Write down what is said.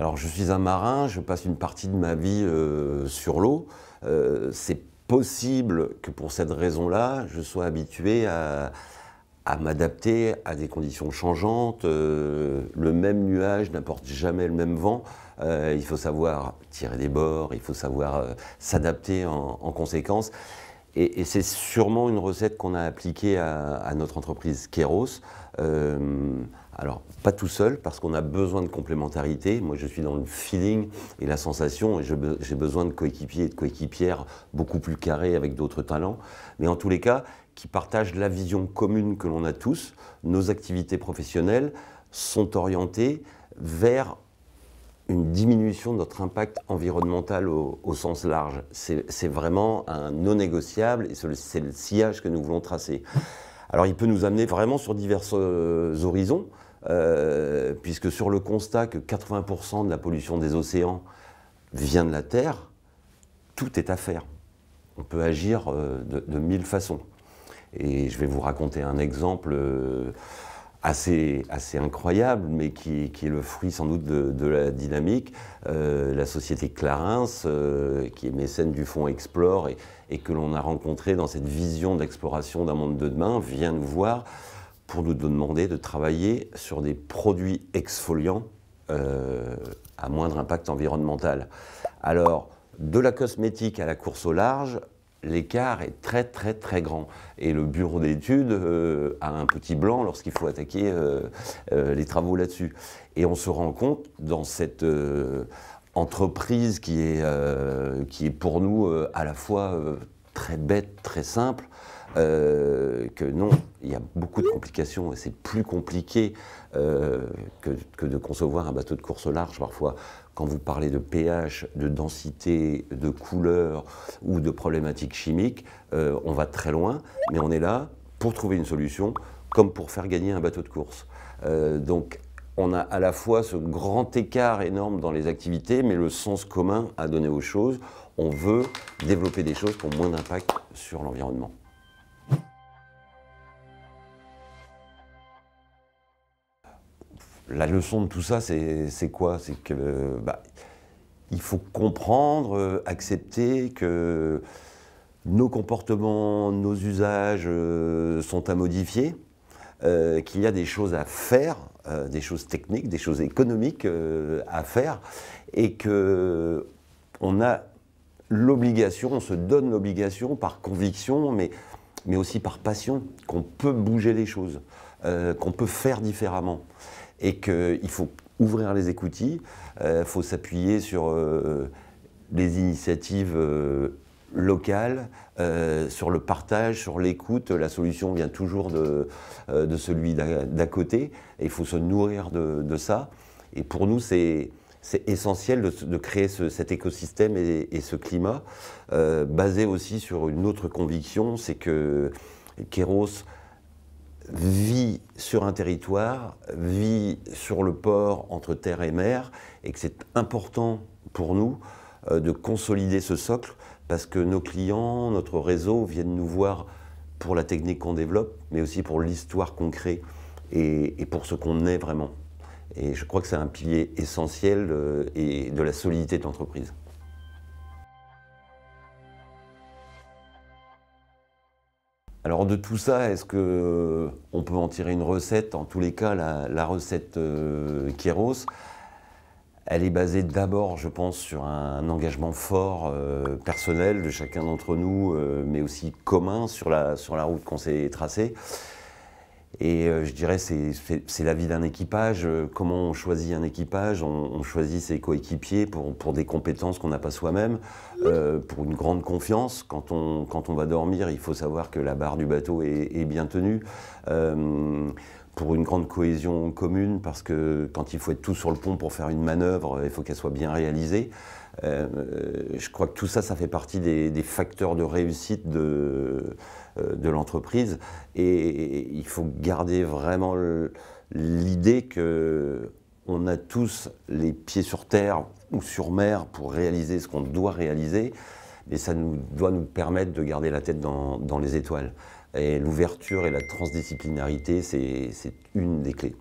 Alors je suis un marin, je passe une partie de ma vie euh, sur l'eau. Euh, c'est possible que pour cette raison-là, je sois habitué à, m'adapter à des conditions changeantes. Euh, le même nuage n'apporte jamais le même vent. il faut savoir tirer des bords, il faut savoir s'adapter en conséquence. Et, c'est sûrement une recette qu'on a appliquée à, notre entreprise Keros. Euh, alors, pas tout seul, parce qu'on a besoin de complémentarité. Moi, je suis dans le feeling et la sensation, et j'ai besoin de coéquipiers et de coéquipières beaucoup plus carrés avec d'autres talents. Mais en tous les cas, qui partagent la vision commune que l'on a tous. Nos activités professionnelles sont orientées vers une diminution de notre impact environnemental au, sens large. C'est vraiment un non négociable et c'est le sillage que nous voulons tracer. Alors il peut nous amener vraiment sur divers euh, horizons, euh, puisque sur le constat que 80% de la pollution des océans vient de la Terre, tout est à faire. On peut agir euh, de, de, mille façons. Et je vais vous raconter un exemple assez, assez incroyable, mais qui, est le fruit sans doute de, la dynamique. Euh, la société Clarins, euh, qui est mécène du fonds Explore et, que l'on a rencontré dans cette vision d'exploration d'un monde de demain, vient nous voir pour nous demander de travailler sur des produits exfoliants euh, à moindre impact environnemental. Alors, de la cosmétique à la course au large, l'écart est très très très grand. Et le bureau d'études euh, a un petit blanc lorsqu'il faut attaquer euh, euh, les travaux là-dessus. Et on se rend compte dans cette entreprise qui est, qui est pour nous à la fois très bête, très simple, euh, que non, il y a beaucoup de complications et c'est plus compliqué euh, que, de concevoir un bateau de course large parfois. Quand vous parlez de pH, de densité, de couleur ou de problématiques chimiques, euh, on va très loin, mais on est là pour trouver une solution, comme pour faire gagner un bateau de course. donc on a à la fois ce grand écart énorme dans les activités, mais le sens commun à donner aux choses. On veut développer des choses qui ont moins d'impact sur l'environnement. La leçon de tout ça, c'est quoi C'est que bah, il faut comprendre, euh, accepter que nos comportements, nos usages euh, sont à modifier. Euh, qu'il y a des choses à faire, euh, des choses techniques, des choses économiques euh, à faire, et que on a l'obligation, on se donne l'obligation par conviction, mais, mais aussi par passion, qu'on peut bouger les choses, qu'on peut faire différemment, et qu'il faut ouvrir les écoutilles, il faut s'appuyer sur les initiatives local, euh, sur le partage, sur l'écoute. La solution vient toujours de, euh, de celui d'à côté. Et il faut se nourrir de, de ça. Et pour nous, c'est essentiel de, de créer ce, cet écosystème et, ce climat, euh, basé aussi sur une autre conviction, c'est que Kéros vit sur un territoire, vit sur le port entre terre et mer, et que c'est important pour nous de consolider ce socle parce que nos clients, notre réseau viennent nous voir pour la technique qu'on développe, mais aussi pour l'histoire qu'on crée et, pour ce qu'on est vraiment. Et je crois que c'est un pilier essentiel euh, et de la solidité d'entreprise. Alors de tout ça, est-ce qu'on euh, peut en tirer une recette En tous les cas, la, recette euh, elle est basée d'abord, je pense, sur un engagement fort euh, personnel de chacun d'entre nous, euh, mais aussi commun sur la, sur la route qu'on s'est tracée. Et euh, je dirais, c'est la vie d'un équipage. Comment on choisit un équipage on, choisit ses coéquipiers pour, pour des compétences qu'on n'a pas soi-même, pour une grande confiance. Quand on, quand on va dormir, il faut savoir que la barre du bateau est, bien tenue pour une grande cohésion commune, parce que quand il faut être tout sur le pont pour faire une manœuvre, il faut qu'elle soit bien réalisée. Euh, euh, je crois que tout ça, ça fait partie des, facteurs de réussite de, euh, l'entreprise. Et il faut garder vraiment l'idée que on a tous les pieds sur terre ou sur mer pour réaliser ce qu'on doit réaliser. Et ça nous, doit nous permettre de garder la tête dans les étoiles. Et l'ouverture et la transdisciplinarité, c'est une des clés.